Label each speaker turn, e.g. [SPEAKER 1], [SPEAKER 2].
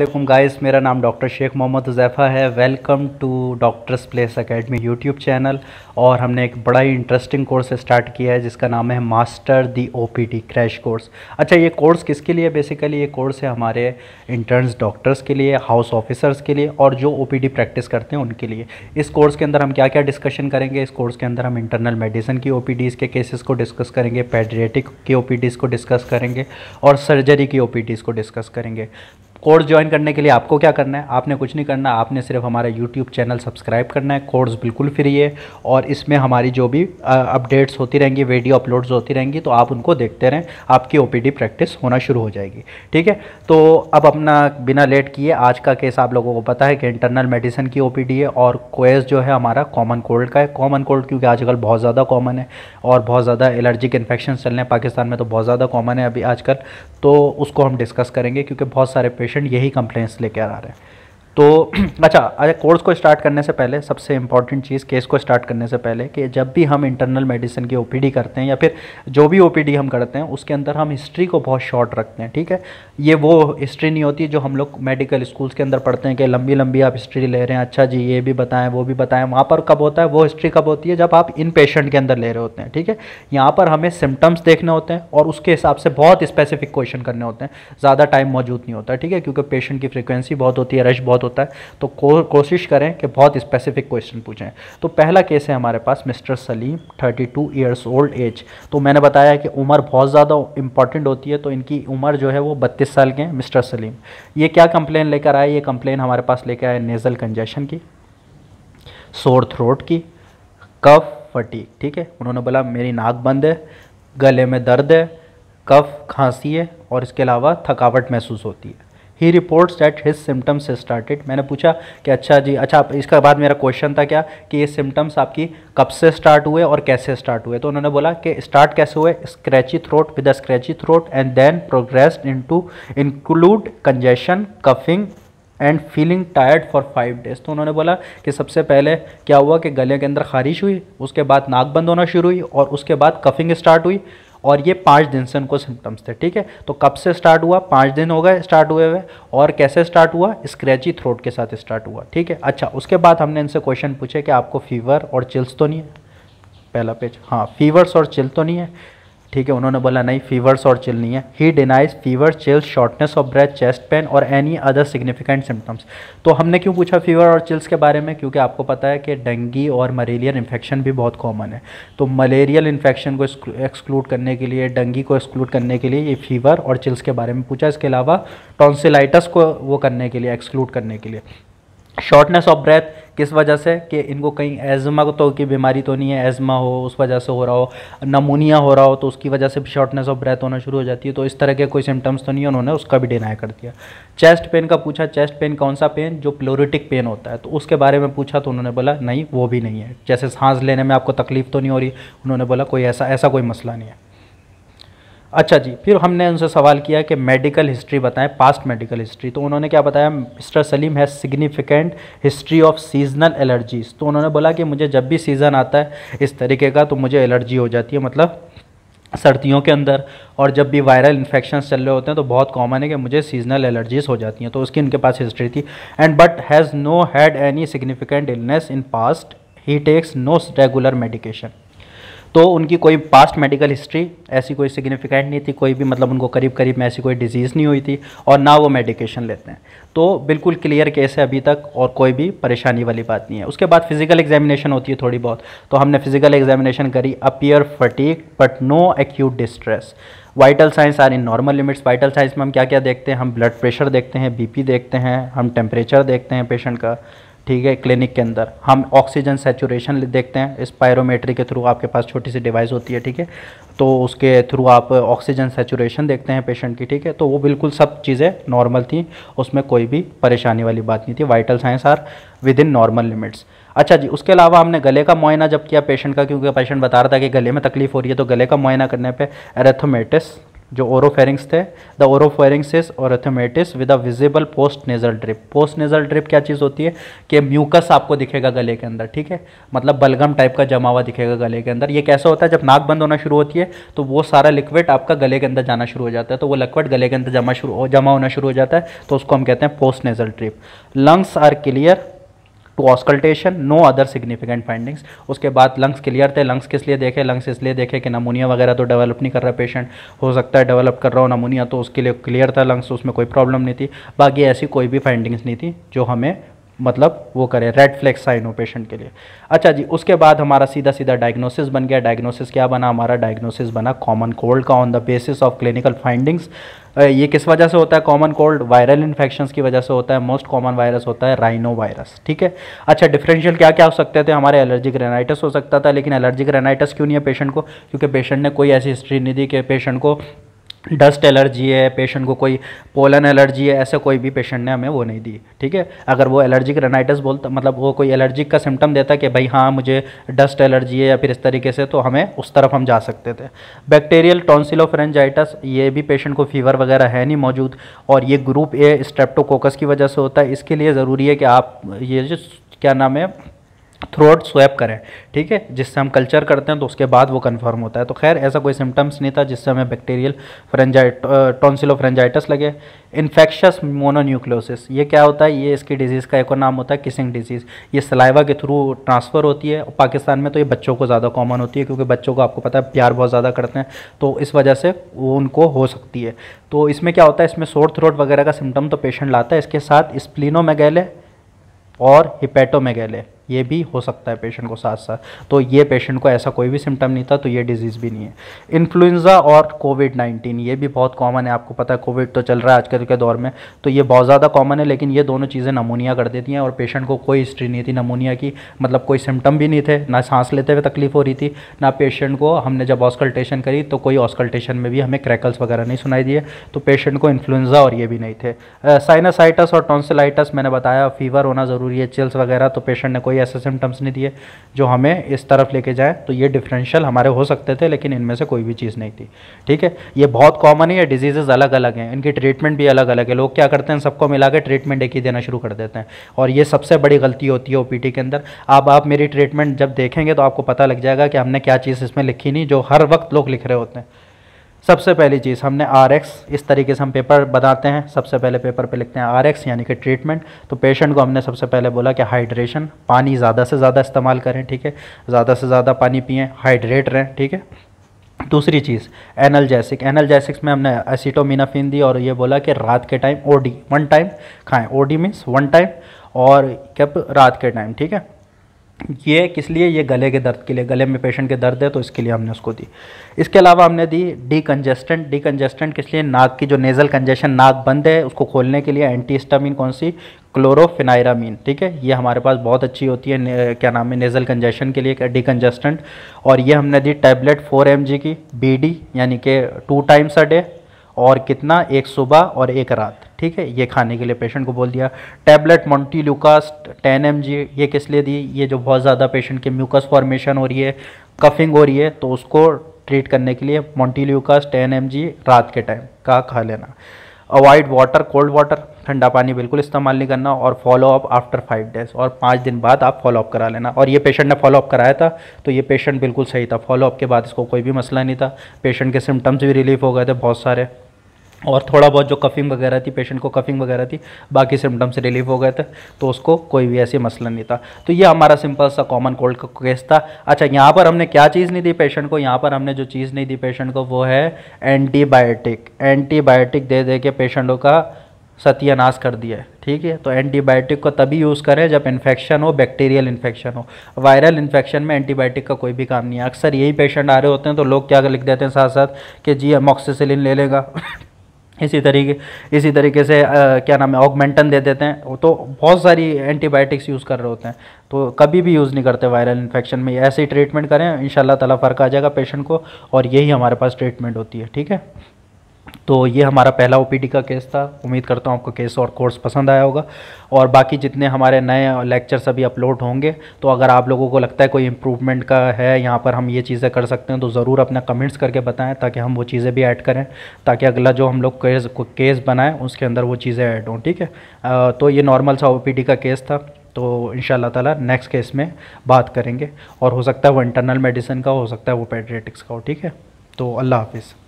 [SPEAKER 1] वालेकुम गाइस मेरा नाम डॉक्टर शेख मोहम्मद हुजैफ़ा है welcome to Doctors Place Academy YouTube channel और हमने एक बड़ा ही इंटरेस्टिंग कोर्स स्टार्ट किया है जिसका नाम है master the OPD crash course अच्छा ये कोर्स किसके लिए बेसिकली ये कोर्स है हमारे इंटर्न्स डॉक्टर्स के लिए हाउस ऑफिसर्स के लिए और जो ओ प्रैक्टिस करते हैं उनके लिए इस कोर्स के अंदर हम क्या क्या डिस्कशन करेंगे इस कोर्स के अंदर हम इंटरनल मेडिसिन की ओ के केसेस को डिस्कस करेंगे पेड्रेटिक की ओ को डिस्कस करेंगे और सर्जरी की ओ को डिस्कस करेंगे कोर्स ज्वाइन करने के लिए आपको क्या करना है आपने कुछ नहीं करना आपने सिर्फ हमारा यूट्यूब चैनल सब्सक्राइब करना है कोर्स बिल्कुल फ्री है और इसमें हमारी जो भी अपडेट्स होती रहेंगी वीडियो अपलोड्स होती रहेंगी तो आप उनको देखते रहें आपकी ओ प्रैक्टिस होना शुरू हो जाएगी ठीक है तो अब अपना बिना लेट किए आज का केस आप लोगों को पता है कि इंटरनल मेडिसिन की ओ है और कोएस जो है हमारा कॉमन कोल्ड का है कॉमन कोल्ड क्योंकि आजकल बहुत ज़्यादा कॉमन है और बहुत ज़्यादा एलर्जिक इन्फेक्शन चल रहे हैं पाकिस्तान में तो बहुत ज़्यादा कॉमन है अभी आजकल तो उसको हम डिस्कस करेंगे क्योंकि बहुत सारे पेशेंट पेशेंट यही कंप्लेंट्स लेकर आ रहे हैं तो अच्छा अरे अच्छा, कोर्स को स्टार्ट करने से पहले सबसे इम्पॉर्टेंट चीज़ केस को स्टार्ट करने से पहले कि जब भी हम इंटरनल मेडिसिन की ओपीडी करते हैं या फिर जो भी ओपीडी हम करते हैं उसके अंदर हम हिस्ट्री को बहुत शॉर्ट रखते हैं ठीक है ये वो हिस्ट्री नहीं होती जो हम लोग मेडिकल स्कूल्स के अंदर पढ़ते हैं कि लंबी लंबी आप हिस्ट्री ले रहे हैं अच्छा जी ये भी बताएं वो भी बताएं वहाँ पर कब होता है वो हिस्ट्री कब होती है जब आप इन पेशेंट के अंदर ले रहे होते हैं ठीक है यहाँ पर हमें सिम्टम्स देखने होते हैं और उसके हिसाब से बहुत स्पेसिफिक क्वेश्चन करने होते हैं ज़्यादा टाइम मौजूद नहीं होता ठीक है क्योंकि पेशेंट की फ्रिक्वेंसी बहुत होती है रश बहुत होता है तो को, कोशिश करें कि बहुत स्पेसिफिक क्वेश्चन पूछें तो पहला केस है हमारे पास mister Salim 32 two years old age तो मैंने बताया कि उम्र बहुत ज़्यादा इंपॉर्टेंट होती है तो इनकी उम्र जो है वो बत्तीस साल के हैं मिस्टर सलीम ये क्या कंप्लेन लेकर आए ये कंप्लेन हमारे पास लेकर आए नेज़ल कंजेशन की सोर थ्रोट की कफ फटी ठीक है उन्होंने बोला मेरी नाक बंद है गले में दर्द है कफ खांसी है और इसके अलावा थकावट महसूस होती है he reports that his symptoms started मैंने पूछा कि अच्छा जी अच्छा इसके बाद मेरा क्वेश्चन था क्या कि ये सिम्टम्स आपकी कब से स्टार्ट हुए और कैसे स्टार्ट हुए तो उन्होंने बोला कि स्टार्ट कैसे हुए scratchy throat with a scratchy throat and then progress into include congestion coughing and feeling tired for five days तो उन्होंने बोला कि सबसे पहले क्या हुआ कि गले के अंदर खारिश हुई उसके बाद नाक बंद होना शुरू हुई और उसके बाद कफिंग स्टार्ट हुई और ये पाँच दिन से उनको सिम्टम्स थे ठीक है तो कब से स्टार्ट हुआ पाँच दिन हो गए स्टार्ट हुए हुए और कैसे स्टार्ट हुआ स्क्रैची थ्रोट के साथ स्टार्ट हुआ ठीक है अच्छा उसके बाद हमने इनसे क्वेश्चन पूछे कि आपको फीवर और चिल्स तो नहीं है पहला पेज हाँ फीवर्स और चिल तो नहीं है ठीक है उन्होंने बोला नहीं फीवर्स और चिल नहीं है he denies fever chills shortness of breath chest pain और एनी अदर सिग्निफिकेंट सिम्टम्स तो हमने क्यों पूछा फीवर और चिल्स के बारे में क्योंकि आपको पता है कि डेंगी और मलेरियल इन्फेक्शन भी बहुत कॉमन है तो मलेरियल इन्फेक्शन को एक्सक्लूड करने के लिए डेंगी को एक्सक्लूड करने के लिए ये फीवर और चिल्स के बारे में पूछा इसके अलावा टॉन्सिलाइटस को वो करने के लिए एक्सक्लूड करने के लिए शॉर्टनेस ऑफ ब्रेथ किस वजह से कि इनको कहीं एजमा तो की बीमारी तो नहीं है एजमा हो उस वजह से हो रहा हो नमोनिया हो रहा हो तो उसकी वजह से भी शॉर्टनेस ऑफ ब्रेथ होना शुरू हो जाती है तो इस तरह के कोई सिम्टम्स तो नहीं है उन्होंने उसका भी डिनाई कर दिया चेस्ट पेन का पूछा चेस्ट पेन कौन सा पेन जो प्लोरिटिक पेन होता है तो उसके बारे में पूछा तो उन्होंने बोला नहीं वो भी नहीं है जैसे सांस लेने में आपको तकलीफ़ तो नहीं हो रही उन्होंने बोला कोई ऐसा ऐसा कोई मसला नहीं है अच्छा जी फिर हमने उनसे सवाल किया कि मेडिकल हिस्ट्री बताएं पास्ट मेडिकल हिस्ट्री तो उन्होंने क्या बताया mister Salim has significant history of seasonal allergies तो उन्होंने बोला कि मुझे जब भी सीज़न आता है इस तरीके का तो मुझे एलर्जी हो जाती है मतलब सर्दियों के अंदर और जब भी वायरल इन्फेक्शन चल रहे होते हैं तो बहुत कॉमन है कि मुझे सीजनल एलर्जीज हो जाती हैं तो उसकी उनके पास हिस्ट्री थी and but has no had any significant illness in past he takes no regular medication तो उनकी कोई पास्ट मेडिकल हिस्ट्री ऐसी कोई सिग्निफिकेंट नहीं थी कोई भी मतलब उनको करीब करीब में ऐसी कोई डिजीज़ नहीं हुई थी और ना वो मेडिकेशन लेते हैं तो बिल्कुल क्लियर केस है अभी तक और कोई भी परेशानी वाली बात नहीं है उसके बाद फिजिकल एग्जामिनेशन होती है थोड़ी बहुत तो हमने फिजिकल एग्जामिनेशन करी appear fatigue but no acute distress vital signs are in normal limits vital signs में हम क्या क्या देखते हैं हम ब्लड प्रेशर देखते हैं बीपी देखते हैं हम टेम्परेचर देखते हैं पेशेंट का ठीक है क्लिनिक के अंदर हम ऑक्सीजन सेचुरेशन देखते हैं इस पायरोमेट्री के थ्रू आपके पास छोटी सी डिवाइस होती है ठीक है तो उसके थ्रू आप ऑक्सीजन सेचुरेशन देखते हैं पेशेंट की ठीक है तो वो बिल्कुल सब चीज़ें नॉर्मल थी उसमें कोई भी परेशानी वाली बात नहीं थी vital signs are within normal limits अच्छा जी उसके अलावा हमने गले का मुआयना जब किया पेशेंट का क्योंकि पेशेंट बता रहा था कि गले में तकलीफ़ हो रही है तो गले का मुआयना करने पर एरेथोमेटिस जो ओरोफेरिंग्स थे द ओरोफेरिंगसिस और erythematous with a visible post nasal drip post nasal drip क्या चीज़ होती है कि म्यूकस आपको दिखेगा गले के अंदर ठीक है मतलब बलगम टाइप का जमा हुआ दिखेगा गले के अंदर ये कैसा होता है जब नाक बंद होना शुरू होती है तो वो सारा लिक्विड आपका गले के अंदर जाना शुरू हो जाता है तो वो लिक्विड गले के अंदर जमा शुरू जमा होना शुरू हो जाता है तो उसको हम कहते हैं post nasal drip lungs are clear to auscultation no other significant findings उसके बाद लंग्स क्लियर थे लंग्स किस लिए देखे लंग्स इसलिए देखे कि नमूनिया वगैरह तो डेवलप नहीं कर रहा पेशेंट हो सकता है डेवलप कर रहा हो नमूनिया तो उसके लिए क्लियर था लंग्स उसमें कोई प्रॉब्लम नहीं थी बाकी ऐसी कोई भी फाइंडिंग्स नहीं थी जो हमें मतलब वो करें रेड फ्लैक्स साइन हो पेशेंट के लिए अच्छा जी उसके बाद हमारा सीधा सीधा डायग्नोसिस बन गया डायग्नोसिस क्या बना हमारा डायग्नोसिस बना कॉमन कोल्ड का on the basis of clinical findings ये किस वजह से होता है कॉमन कोल्ड वायरल इन्फेक्शन की वजह से होता है मोस्ट कॉमन वायरस होता है राइनो वायरस ठीक है अच्छा डिफरेंशियल क्या क्या हो सकते थे हमारे एलर्जिक रेनाइटस हो सकता था लेकिन एलर्जिक रेनाइटस क्यों नहीं है पेशेंट को क्योंकि पेशेंट ने कोई ऐसी हिस्ट्री नहीं दी कि पेशेंट को डस्ट एलर्जी है पेशेंट को कोई पोलन एलर्जी है ऐसे कोई भी पेशेंट ने हमें वो नहीं दी ठीक है अगर वो एलर्जिक रेनाइटिस बोलता मतलब वो कोई एलर्जिक का सिम्टम देता कि भाई हाँ मुझे डस्ट एलर्जी है या फिर इस तरीके से तो हमें उस तरफ हम जा सकते थे बैक्टीरियल टॉन्सिलोफ्रेंजाइटस ये भी पेशेंट को फीवर वगैरह है नहीं मौजूद और ये ग्रुप ए स्ट्रेप्टोकोकस की वजह से होता है इसके लिए ज़रूरी है कि आप ये जो क्या नाम है थ्रोट स्वैप करें ठीक है जिससे हम कल्चर करते हैं तो उसके बाद वो कन्फर्म होता है तो खैर ऐसा कोई सिम्टम्स नहीं था जिससे हमें बैक्टीरियल फ्रेंजाइट टॉन्सिलोफ्रेंजाइटस लगे इन्फेक्शस मोनोन्यूक्लियोसिस ये क्या होता है ये इसकी डिजीज़ का एक और नाम होता है किसिंग डिजीज़ ये सलाइवा के थ्रू ट्रांसफ़र होती है पाकिस्तान में तो ये बच्चों को ज़्यादा कॉमन होती है क्योंकि बच्चों को आपको पता है प्यार बहुत ज़्यादा करते हैं तो इस वजह से वो उनको हो सकती है तो इसमें क्या होता है इसमें सोर थ्रोट वगैरह का सिम्टम तो पेशेंट लाता है इसके साथ स्प्लिनो और हिपेटो ये भी हो सकता है पेशेंट को साथ साथ तो ये पेशेंट को ऐसा कोई भी सिम्टम नहीं था तो ये डिजीज़ भी नहीं है इन्फ्लुएंज़ा और कोविड नाइन्टीन ये भी बहुत कॉमन है आपको पता है कोविड तो चल रहा है आजकल के दौर में तो ये बहुत ज़्यादा कॉमन है लेकिन ये दोनों चीज़ें नमूनिया कर देती हैं और पेशेंट को कोई हिस्ट्री नहीं थी नमूनिया की मतलब कोई सिम्टम भी नहीं थे ना सांस लेते हुए तकलीफ हो रही थी ना पेशेंट को हमने जब ऑस्कल्टेशन करी तो कोई ऑस्कल्टेशन में भी हमें क्रैकल्स वगैरह नहीं सुनाई दिए तो पेशेंट को इन्फ्लुएंजा और ये भी नहीं थे साइनासाइटस और टॉन्सिलाइटस मैंने बताया फीवर होना ज़रूरी है चिल्स वगैरह तो पेशेंट ने कोई कोई ऐसे सिम्टम्स नहीं दिए जो हमें इस तरफ लेके जाए तो ये डिफरेंशियल हमारे हो सकते थे लेकिन इनमें से कोई भी चीज़ नहीं थी ठीक है ये बहुत कॉमन है ये अलग अलग हैं इनकी ट्रीटमेंट भी अलग अलग है लोग क्या करते हैं सबको मिला के ट्रीटमेंट एक ही देना शुरू कर देते हैं और ये सबसे बड़ी गलती होती है ओ के अंदर अब आप मेरी ट्रीटमेंट जब देखेंगे तो आपको पता लग जाएगा कि हमने क्या चीज़ इसमें लिखी नहीं जो हर वक्त लोग लिख रहे होते हैं सबसे पहली चीज़ हमने आर एक्स इस तरीके से हम पेपर बताते हैं सबसे पहले पेपर पे लिखते हैं आर एक्स यानी कि ट्रीटमेंट तो पेशेंट को हमने सबसे पहले बोला कि हाइड्रेशन पानी ज़्यादा से ज़्यादा इस्तेमाल करें ठीक है ज़्यादा से ज़्यादा पानी पिएँ हाइड्रेट रहें ठीक है दूसरी चीज़ एनल्जैसिक एनल्जैसिक्स में हमने एसिटोमिनाफिन दी और ये बोला कि रात के टाइम ओडी वन टाइम खाएँ ओडी मीन्स वन टाइम और कब रात के टाइम ठीक है ये किस लिए ये गले के दर्द के लिए गले में पेशेंट के दर्द है तो इसके लिए हमने उसको दी इसके अलावा हमने दी डी कंजेस्टेंट डी कंजेस्टेंट किस लिए नाक की जो नेज़ल कंजेशन नाक बंद है उसको खोलने के लिए एंटी स्टामिन कौन सी क्लोरोफिनायरामीन ठीक है ये हमारे पास बहुत अच्छी होती है क्या नाम है नेज़ल कंजेशन के लिए डी कंजेस्टेंट और ये हमने दी टैबलेट फोर एम की बी यानी कि टू टाइम्स अ डे और कितना एक सुबह और एक रात ठीक है ये खाने के लिए पेशेंट को बोल दिया tablet montelukast ten M ये किस लिए दी ये जो बहुत ज़्यादा पेशेंट के म्यूकस फॉर्मेशन हो रही है कफिंग हो रही है तो उसको ट्रीट करने के लिए मोन्टी लूकास टेन एम रात के टाइम का खा लेना अवॉइड वाटर कोल्ड वाटर ठंडा पानी बिल्कुल इस्तेमाल नहीं करना और follow up after five days और पाँच दिन बाद आप फॉलो अप करा लेना और ये पेशेंट ने फॉलो अप कराया था तो ये पेशेंट बिल्कुल सही था फॉलो अप के बाद इसको कोई भी मसला नहीं था पेशेंट के सिम्टम्स भी रिलीफ हो गए थे बहुत सारे और थोड़ा बहुत जो कफिंग वगैरह थी पेशेंट को कफिंग वगैरह थी बाकी सिम्टम्स रिलीफ हो गए थे तो उसको कोई भी ऐसी मसला नहीं था तो ये हमारा सिंपल सा कॉमन कोल्ड का केस था अच्छा यहाँ पर हमने क्या चीज़ नहीं दी पेशेंट को यहाँ पर हमने जो चीज़ नहीं दी पेशेंट को वो है एंटीबायोटिक एंटीबायोटिक दे दे के पेशेंटों का सत्यानाश कर दिया है ठीक है तो एंटीबायोटिक को तभी यूज़ करें जब इन्फेक्शन हो बैक्टीरियल इन्फेक्शन हो वायरल इन्फेक्शन में एंटीबायोटिक का कोई भी काम नहीं है अक्सर यही पेशेंट आ रहे होते हैं तो लोग क्या लिख देते हैं साथ साथ कि जी ऑक्सीसिलिन ले लेगा इसी तरीके इसी तरीके से आ, क्या नाम है ऑगमेंटन दे देते हैं तो बहुत सारी एंटीबायोटिक्स यूज़ कर रहे होते हैं तो कभी भी यूज़ नहीं करते वायरल इन्फेक्शन में ऐसे ही ट्रीटमेंट करें इन ताला फ़र्क आ जाएगा पेशेंट को और यही हमारे पास ट्रीटमेंट होती है ठीक है तो ये हमारा पहला ओपीडी का केस था उम्मीद करता हूँ आपको केस और कोर्स पसंद आया होगा और बाकी जितने हमारे नए लेक्चर्स अभी अपलोड होंगे तो अगर आप लोगों को लगता है कोई इम्प्रूवमेंट का है यहाँ पर हम ये चीज़ें कर सकते हैं तो ज़रूर अपना कमेंट्स करके बताएं ताकि हम वो चीज़ें भी ऐड करें ताकि अगला जो हम लोग केस केस बनाएँ उसके अंदर वो चीज़ें ऐड हों ठीक है तो ये नॉर्मल सा ओ का केस था तो इन ताला नेक्स्ट केस में बात करेंगे और हो सकता है वो इंटरनल मेडिसिन का हो सकता है वो पेड्रेटिक्स का हो ठीक है तो अल्लाह हाफिज़